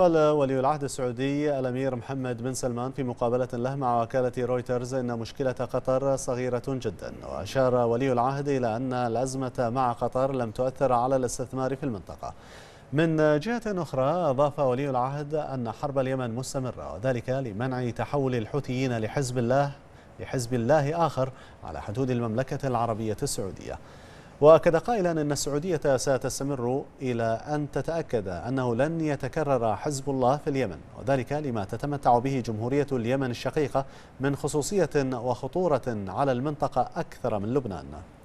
قال ولي العهد السعودي الأمير محمد بن سلمان في مقابلة له مع وكالة رويترز أن مشكلة قطر صغيرة جدا وأشار ولي العهد إلى أن الأزمة مع قطر لم تؤثر على الاستثمار في المنطقة من جهة أخرى أضاف ولي العهد أن حرب اليمن مستمرة وذلك لمنع تحول الحوثيين لحزب الله لحزب الله آخر على حدود المملكة العربية السعودية واكد قائلا ان السعوديه ستستمر الى ان تتاكد انه لن يتكرر حزب الله في اليمن وذلك لما تتمتع به جمهوريه اليمن الشقيقه من خصوصيه وخطوره على المنطقه اكثر من لبنان